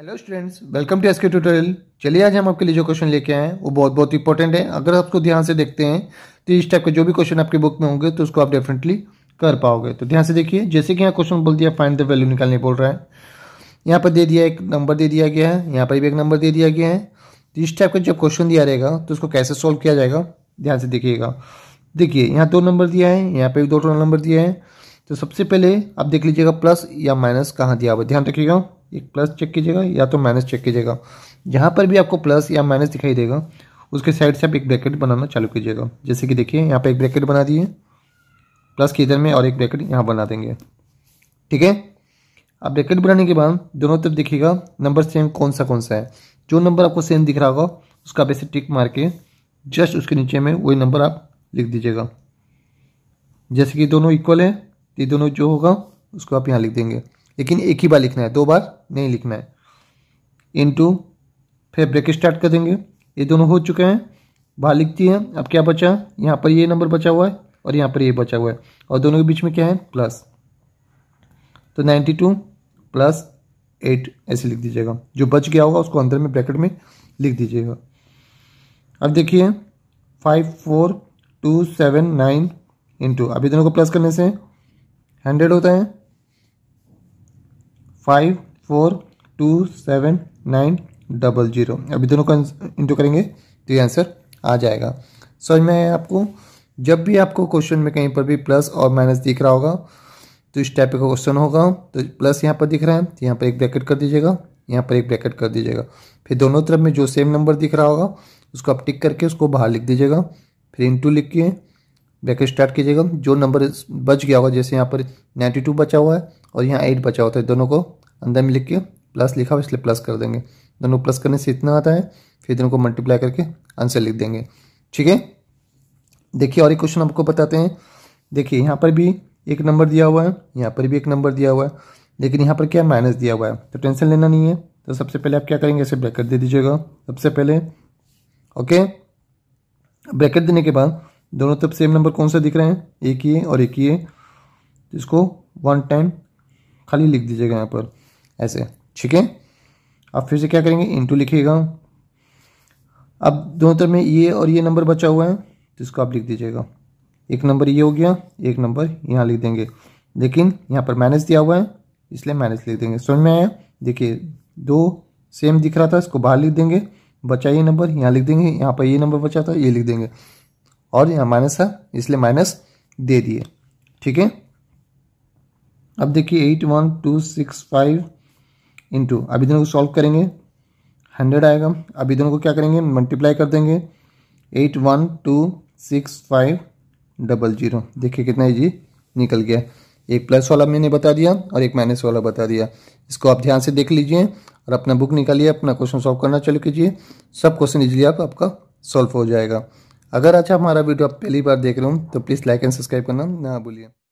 hello students welcome to S K tutorial चलिए आज हम आपके लिए जो क्वेश्चन लेके आए हैं वो बहुत बहुत इंपॉर्टेंट है अगर आपको ध्यान से देखते हैं तो इस टाइप के जो भी क्वेश्चन आपके बुक में होंगे तो उसको आप डेफिनेटली कर पाओगे तो ध्यान से देखिए जैसे कि यहाँ क्वेश्चन बोल दिया फाइंड द वैल्यू निकालने बोल रहा है यहाँ पर दे दिया एक नंबर दे दिया गया है यहाँ पर भी एक नंबर दे दिया गया है तो इस टाइप का जब क्वेश्चन दिया रहेगा तो उसको कैसे सॉल्व किया जाएगा ध्यान से देखिएगा देखिए यहाँ दो नंबर दिया है यहाँ पर भी दो नंबर दिया है तो सबसे पहले आप देख लीजिएगा प्लस या माइनस कहाँ दिया हुआ ध्यान रखिएगा एक प्लस चेक कीजिएगा या तो माइनस चेक कीजिएगा जहाँ पर भी आपको प्लस या माइनस दिखाई देगा उसके साइड से आप एक ब्रैकेट बनाना चालू कीजिएगा जैसे कि देखिए यहाँ पर एक ब्रैकेट बना दिए प्लस के इधर में और एक ब्रैकेट यहाँ बना देंगे ठीक है अब ब्रैकेट बनाने के बाद दोनों तरफ देखिएगा नंबर सेम कौन सा कौन सा है जो नंबर आपको सेम दिख रहा होगा उसका आप ऐसे टिक मार के जस्ट उसके नीचे में वही नंबर आप लिख दीजिएगा जैसे कि दोनों इक्वल है तो दोनों जो होगा उसको आप यहाँ लिख देंगे लेकिन एक ही बार लिखना है दो बार नहीं लिखना है इनटू फिर ब्रेक स्टार्ट कर देंगे ये दोनों हो चुके हैं बाहर लिखती है अब क्या बचा यहाँ पर ये नंबर बचा हुआ है और यहाँ पर ये बचा हुआ है और दोनों के बीच में क्या है प्लस तो नाइन्टी टू प्लस एट ऐसे लिख दीजिएगा जो बच गया होगा उसको अंदर में ब्रैकेट में लिख दीजिएगा अब देखिए five four two seven nine into अभी दोनों को प्लस करने से हंड्रेड होता है five four two seven nine double zero अभी दोनों का इंटू करेंगे तो ये आंसर आ जाएगा समझ में आया आपको जब भी आपको क्वेश्चन में कहीं पर भी प्लस और माइनस दिख रहा होगा तो इस टाइप का क्वेश्चन होगा तो प्लस यहाँ पर दिख रहा है तो यहाँ पर एक ब्रैकेट कर दीजिएगा यहाँ पर एक ब्रैकेट कर दीजिएगा फिर दोनों तरफ में जो सेम नंबर दिख रहा होगा उसको आप टिक करके उसको बाहर लिख दीजिएगा फिर इंटू लिख के ब्रैकेट स्टार्ट कीजिएगा जो नंबर बच गया होगा जैसे यहाँ पर नाइन्टी टू बचा हुआ है और यहाँ एट बचा होता है दोनों को अंदर में लिख के प्लस लिखा हुआ इसलिए प्लस कर देंगे दोनों प्लस करने से इतना आता है फिर दोनों को मल्टीप्लाई करके आंसर लिख देंगे ठीक है देखिए और एक क्वेश्चन आपको बताते हैं देखिए यहाँ पर भी एक नंबर दिया हुआ है यहाँ पर भी एक नंबर दिया हुआ है लेकिन यहाँ पर क्या माइनस दिया हुआ है तो टेंशन लेना नहीं है तो सबसे पहले आप क्या करेंगे ऐसे ब्रैकेट दे दीजिएगा सबसे पहले ओके ब्रैकेट देने के बाद दोनों तरफ सेम नंबर कौन सा दिख रहे हैं एक ही है और एक ही है तो इसको वन टाइम खाली लिख दीजिएगा यहाँ पर ऐसे ठीक है अब फिर से क्या करेंगे टू लिखिएगा अब दोनों तरफ में ये और ये नंबर बचा हुआ है तो इसको आप लिख दीजिएगा एक नंबर ये हो गया एक नंबर यहाँ लिख देंगे लेकिन यहाँ पर माइनस दिया हुआ है इसलिए माइनस लिख देंगे समझ में आया देखिए दो सेम दिख रहा था इसको बाहर लिख देंगे बचा ये नंबर यहाँ लिख देंगे यहाँ पर ये नंबर बचा था ये लिख देंगे और यहाँ माइनस था इसलिए माइनस दे दिए ठीक है अब देखिए eight one two six five into अभी दोनों को सॉल्व करेंगे हंड्रेड आएगा अभी दोनों को क्या करेंगे मल्टीप्लाई कर देंगे eight one two six five double zero देखिए कितना इजी निकल गया एक प्लस वाला मैंने बता दिया और एक माइनस वाला बता दिया इसको आप ध्यान से देख लीजिए और अपना बुक निकालिए अपना क्वेश्चन सॉल्व करना चालू कीजिए सब क्वेश्चन इजिली आप आपका सॉल्व हो जाएगा अगर अच्छा हमारा वीडियो आप पहली बार देख रहे हो तो प्लीज़ लाइक एंड सब्सक्राइब करना ना भूलिए